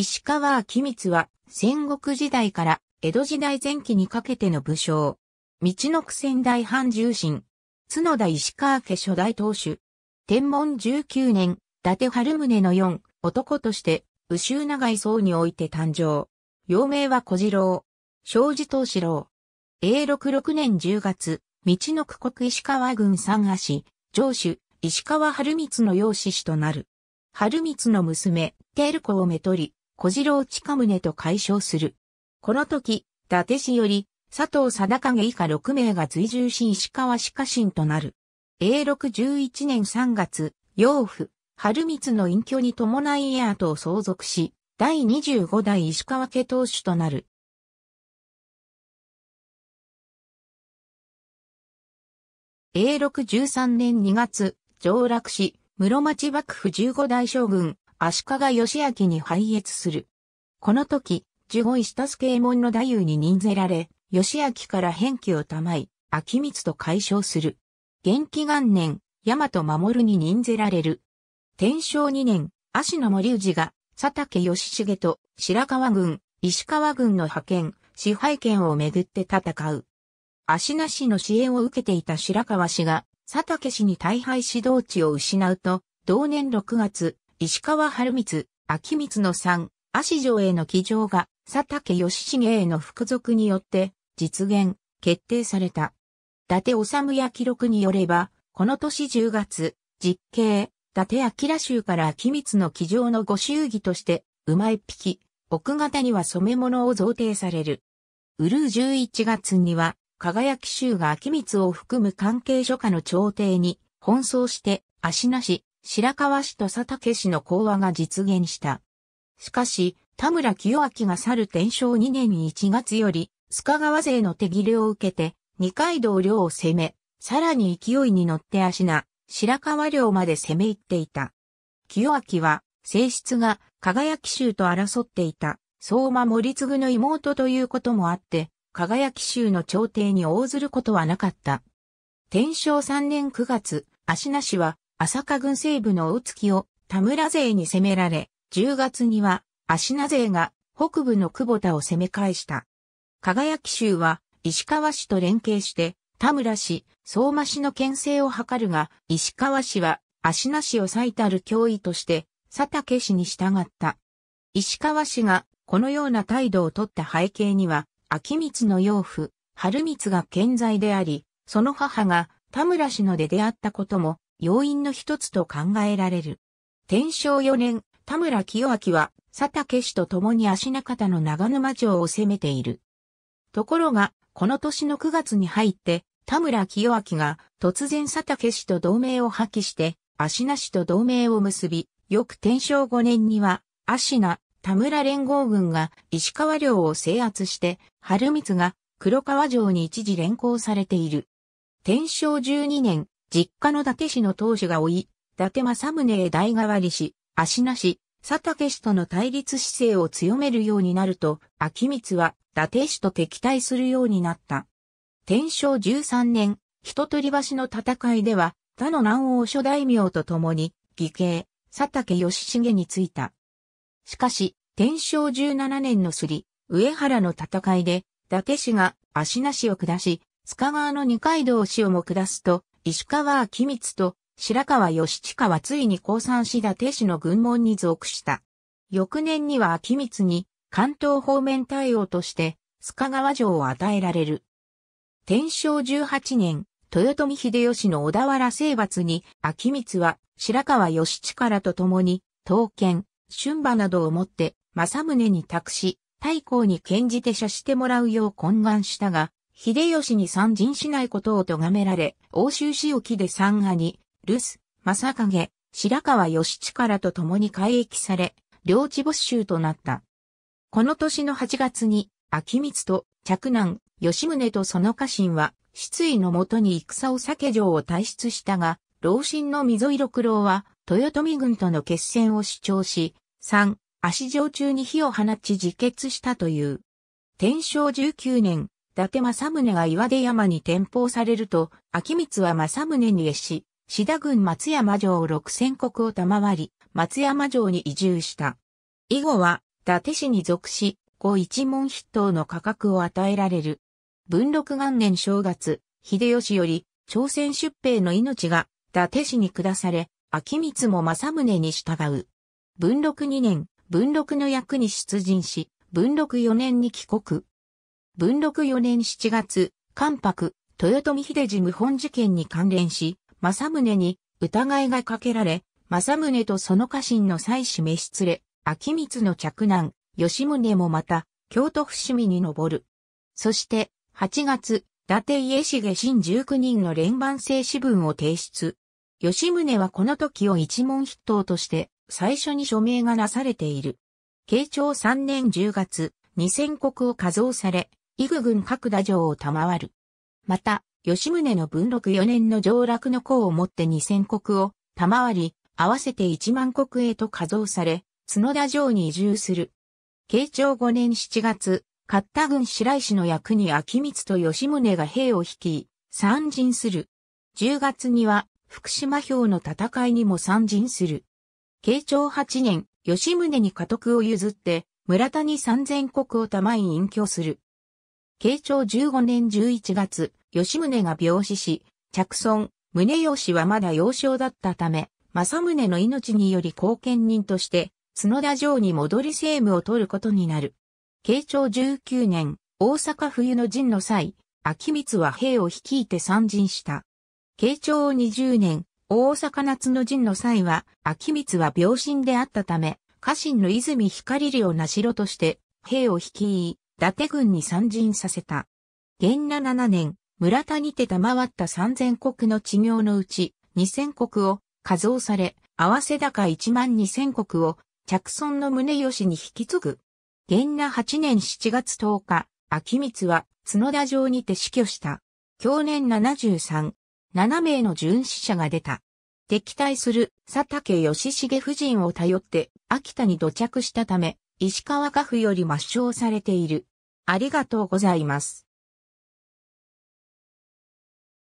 石川昭光は戦国時代から江戸時代前期にかけての武将。道のく仙台藩重臣。角田石川家初代当主。天文19年、伊達春宗の四男として、宇州長井荘において誕生。幼名は小次郎。正次藤四郎。永禄6年10月、道のく国石川郡三足、上主、石川春光の養子子となる。春光の娘、テル子をめとり、小次郎近宗と解消する。この時、伊達氏より、佐藤貞景以下6名が追従し石川氏家臣となる。永禄11年3月、養父、春光の隠居に伴い家跡を相続し、第25代石川家当主となる。永禄13年2月、上洛し、室町幕府15代将軍、足利義明に拝謁する。この時、守護石田助右衛門の太夫に任ぜられ、義明から返記を賜い、秋光と解消する。元気元年、大和守に任ぜられる。天正2年、足野森氏が、佐竹義重と白川軍、石川軍の派遣、支配権をめぐって戦う。足名氏の支援を受けていた白川氏が、佐竹氏に大敗指導地を失うと、同年6月、石川晴光、秋光の三、足城への騎乗が、佐竹義重への服属によって、実現、決定された。伊達治や記録によれば、この年10月、実刑、伊達明州から秋光の騎乗のご祝儀として、馬一匹、奥方には染め物を贈呈される。うるう11月には、輝き州が秋光を含む関係諸下の朝廷に、奔走して、足なし、白川氏と佐竹氏の講和が実現した。しかし、田村清明が去る天正2年1月より、須賀川勢の手切れを受けて、二階堂領を攻め、さらに勢いに乗って足名、白川領まで攻め入っていた。清明は、性質が輝き州と争っていた、相馬森次の妹ということもあって、輝き州の朝廷に応ずることはなかった。天正3年9月、足名氏は朝霞軍西部の大月を田村勢に攻められ、10月には足名勢が北部の久保田を攻め返した。輝き州は石川市と連携して田村市、相馬市の県制を図るが、石川市は足名市を最たる脅威として佐竹市に従った。石川市がこのような態度をとった背景には、秋光の養父、春光が健在であり、その母が田村氏ので出会ったことも要因の一つと考えられる。天正4年、田村清明は佐竹氏と共に足中田の長沼城を攻めている。ところが、この年の9月に入って、田村清明が突然佐竹氏と同盟を破棄して、足名氏と同盟を結び、翌天正5年には、足名、田村連合軍が石川領を制圧して、春光が黒川城に一時連行されている。天正12年、実家の伊達氏の当主が老い、伊達政宗へ代替わりし、足なし、佐竹氏との対立姿勢を強めるようになると、秋光は伊達氏と敵対するようになった。天正13年、人取橋の戦いでは、他の南欧諸大名と共に、義兄、佐竹義重についた。しかし、天正17年のすり、上原の戦いで、伊達氏が足なしを下し、塚川の二階堂氏をも下すと、石川秋光と白川義親はついに参し伊達氏の軍門に属した。翌年には秋光に関東方面対応として須賀川城を与えられる。天正18年、豊臣秀吉の小田原征伐に、秋光は白川義らと共に、刀剣、春馬などを持って、政宗に託し、太閤に剣じて射してもらうよう懇願したが、秀吉に参陣しないことを咎められ、欧州市沖で三阿に、留守、正影、白川義力と共に改役され、領地没収となった。この年の8月に、秋光と嫡男、吉宗とその家臣は、失意のもとに戦を避け城を退出したが、老臣の溝井六郎は、豊臣軍との決戦を主張し、三、足城中に火を放ち自決したという。天正19年、伊達政宗が岩出山に転封されると、秋光は政宗に越し、志田郡松山城六千国を賜り、松山城に移住した。以後は、伊達氏に属し、五一門筆頭の価格を与えられる。文禄元年正月、秀吉より、朝鮮出兵の命が、伊達氏に下され、秋光も政宗に従う。文禄二年、文禄の役に出陣し、文禄四年に帰国。文禄4年7月、関白、豊臣秀治無本事件に関連し、政宗に疑いがかけられ、政宗とその家臣の妻子召し連れ、秋光の嫡男、吉宗もまた、京都伏見に登る。そして、8月、伊達家重新19人の連番制私文を提出。吉宗はこの時を一問筆頭として、最初に署名がなされている。慶長3年10月、二千国を加増され、伊具郡各打城を賜る。また、吉宗の文禄4年の上落の功をもって2000国を賜り、合わせて1万国へと加増され、角田城に移住する。慶長5年7月、勝田郡白石の役に秋光と吉宗が兵を率い、参陣する。10月には、福島兵の戦いにも参陣する。慶長8年、吉宗に家督を譲って、村田に三千国を賜い隠居する。慶長15年11月、吉宗が病死し、着村、宗義はまだ幼少だったため、正宗の命により後見人として、角田城に戻り政務を取ることになる。慶長19年、大阪冬の陣の際、秋光は兵を率いて参陣した。慶長20年、大阪夏の陣の際は、秋光は病身であったため、家臣の泉光をなしろとして、兵を率い、達軍に参陣させた。元那七年、村田にて賜った三千国の地業のうち、二千国を加増され、合わせ高一万二千国を着村の宗義に引き継ぐ。元那八年七月十日、秋光は角田城にて死去した。去年七十三、七名の巡死者が出た。敵対する佐竹義重夫人を頼って秋田に土着したため、石川家府より抹消されている。ありがとうございます。